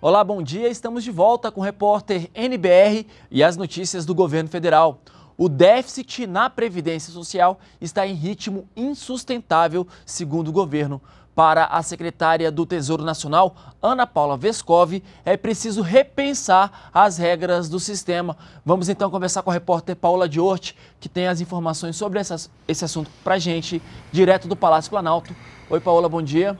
Olá, bom dia. Estamos de volta com o repórter NBR e as notícias do governo federal. O déficit na Previdência Social está em ritmo insustentável, segundo o governo. Para a secretária do Tesouro Nacional, Ana Paula Vescov, é preciso repensar as regras do sistema. Vamos então conversar com a repórter Paula Diort, que tem as informações sobre essas, esse assunto para gente, direto do Palácio Planalto. Oi, Paula, bom dia.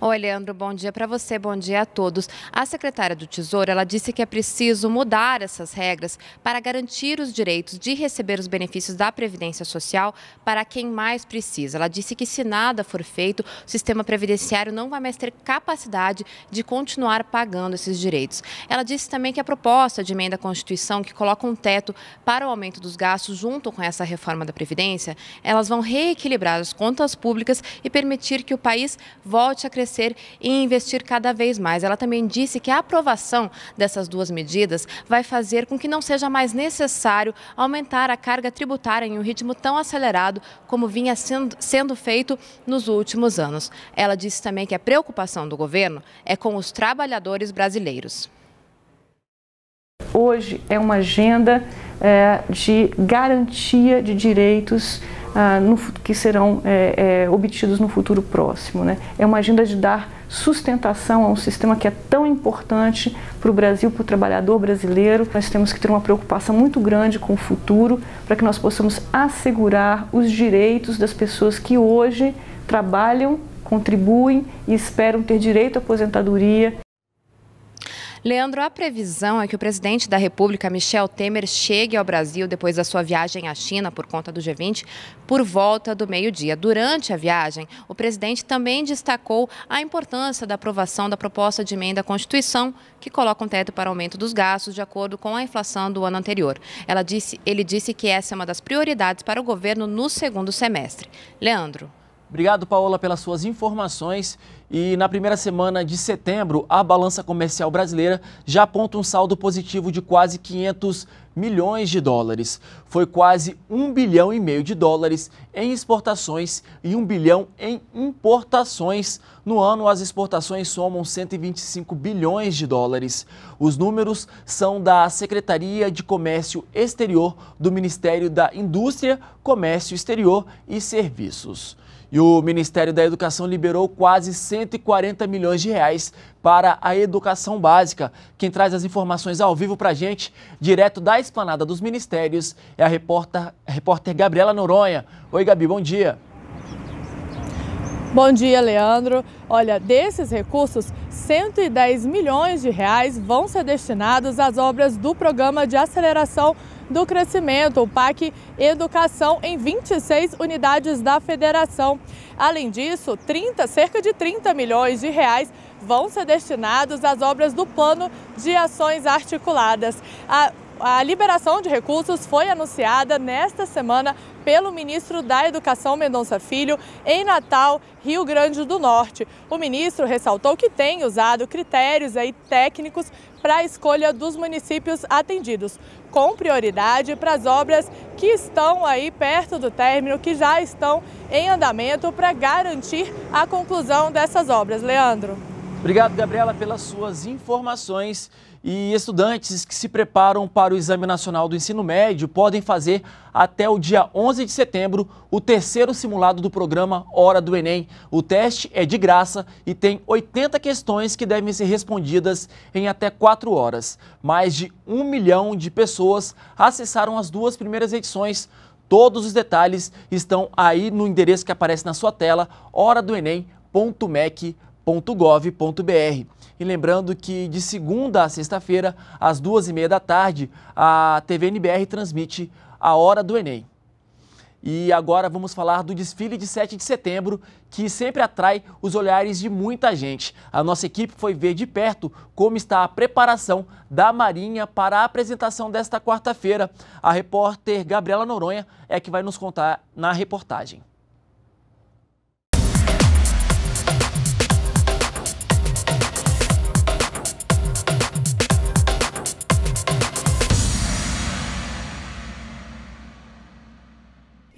Oi, Leandro, bom dia para você, bom dia a todos. A secretária do Tesouro, ela disse que é preciso mudar essas regras para garantir os direitos de receber os benefícios da Previdência Social para quem mais precisa. Ela disse que se nada for feito, o sistema previdenciário não vai mais ter capacidade de continuar pagando esses direitos. Ela disse também que a proposta de emenda à Constituição que coloca um teto para o aumento dos gastos junto com essa reforma da Previdência, elas vão reequilibrar as contas públicas e permitir que o país volte volte a crescer e investir cada vez mais. Ela também disse que a aprovação dessas duas medidas vai fazer com que não seja mais necessário aumentar a carga tributária em um ritmo tão acelerado como vinha sendo, sendo feito nos últimos anos. Ela disse também que a preocupação do governo é com os trabalhadores brasileiros hoje é uma agenda é, de garantia de direitos ah, no, que serão é, é, obtidos no futuro próximo. Né? É uma agenda de dar sustentação a um sistema que é tão importante para o Brasil, para o trabalhador brasileiro. Nós temos que ter uma preocupação muito grande com o futuro para que nós possamos assegurar os direitos das pessoas que hoje trabalham, contribuem e esperam ter direito à aposentadoria. Leandro, a previsão é que o presidente da República, Michel Temer, chegue ao Brasil depois da sua viagem à China por conta do G20 por volta do meio-dia. Durante a viagem, o presidente também destacou a importância da aprovação da proposta de emenda à Constituição que coloca um teto para aumento dos gastos de acordo com a inflação do ano anterior. Ela disse, ele disse que essa é uma das prioridades para o governo no segundo semestre. Leandro. Obrigado, Paola, pelas suas informações. E na primeira semana de setembro, a balança comercial brasileira já aponta um saldo positivo de quase 500 milhões de dólares. Foi quase 1 bilhão e meio de dólares em exportações e 1 bilhão em importações. No ano, as exportações somam 125 bilhões de dólares. Os números são da Secretaria de Comércio Exterior do Ministério da Indústria, Comércio Exterior e Serviços. E o Ministério da Educação liberou quase 140 milhões de reais para a educação básica. Quem traz as informações ao vivo para a gente, direto da esplanada dos ministérios, é a repórter, a repórter Gabriela Noronha. Oi, Gabi, bom dia. Bom dia, Leandro. Olha, desses recursos, 110 milhões de reais vão ser destinados às obras do Programa de Aceleração do Crescimento, o PAC Educação, em 26 unidades da federação. Além disso, 30, cerca de 30 milhões de reais vão ser destinados às obras do Plano de Ações Articuladas. A a liberação de recursos foi anunciada nesta semana pelo ministro da Educação Mendonça Filho em Natal, Rio Grande do Norte. O ministro ressaltou que tem usado critérios aí técnicos para a escolha dos municípios atendidos, com prioridade para as obras que estão aí perto do término, que já estão em andamento para garantir a conclusão dessas obras. Leandro. Obrigado, Gabriela, pelas suas informações. E estudantes que se preparam para o Exame Nacional do Ensino Médio podem fazer até o dia 11 de setembro o terceiro simulado do programa Hora do Enem. O teste é de graça e tem 80 questões que devem ser respondidas em até 4 horas. Mais de um milhão de pessoas acessaram as duas primeiras edições. Todos os detalhes estão aí no endereço que aparece na sua tela, horadoenem.mec.com www.gov.br. E lembrando que de segunda a sexta-feira, às duas e meia da tarde, a TVNBR transmite a Hora do Enem. E agora vamos falar do desfile de 7 de setembro, que sempre atrai os olhares de muita gente. A nossa equipe foi ver de perto como está a preparação da Marinha para a apresentação desta quarta-feira. A repórter Gabriela Noronha é que vai nos contar na reportagem.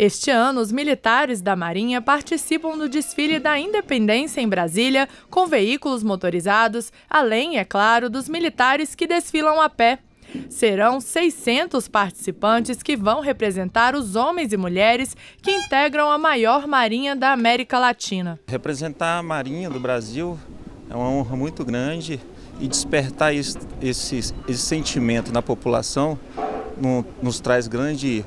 Este ano, os militares da Marinha participam do desfile da Independência em Brasília com veículos motorizados, além, é claro, dos militares que desfilam a pé. Serão 600 participantes que vão representar os homens e mulheres que integram a maior marinha da América Latina. Representar a Marinha do Brasil é uma honra muito grande e despertar esse, esse, esse sentimento na população nos traz grande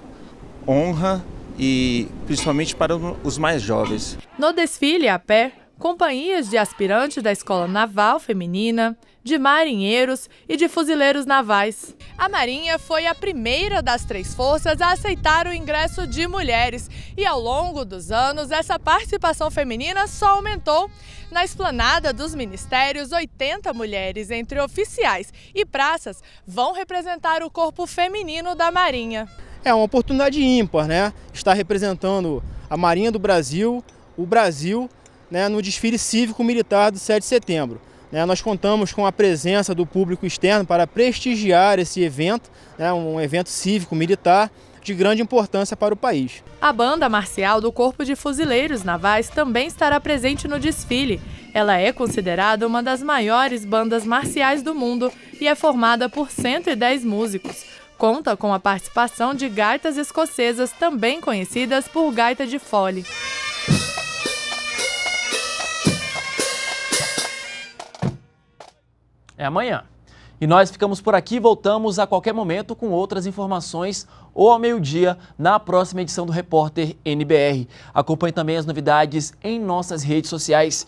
honra e principalmente para os mais jovens. No desfile a pé, companhias de aspirantes da Escola Naval Feminina, de marinheiros e de fuzileiros navais. A Marinha foi a primeira das três forças a aceitar o ingresso de mulheres e ao longo dos anos essa participação feminina só aumentou. Na esplanada dos ministérios, 80 mulheres entre oficiais e praças vão representar o corpo feminino da Marinha. É uma oportunidade ímpar, né? Estar representando a Marinha do Brasil, o Brasil, né, no desfile cívico-militar do 7 de setembro. Né, nós contamos com a presença do público externo para prestigiar esse evento, né, um evento cívico-militar de grande importância para o país. A banda marcial do Corpo de Fuzileiros Navais também estará presente no desfile. Ela é considerada uma das maiores bandas marciais do mundo e é formada por 110 músicos conta com a participação de gaitas escocesas, também conhecidas por gaita de fole. É amanhã. E nós ficamos por aqui, voltamos a qualquer momento com outras informações ou ao meio-dia na próxima edição do Repórter NBR. Acompanhe também as novidades em nossas redes sociais.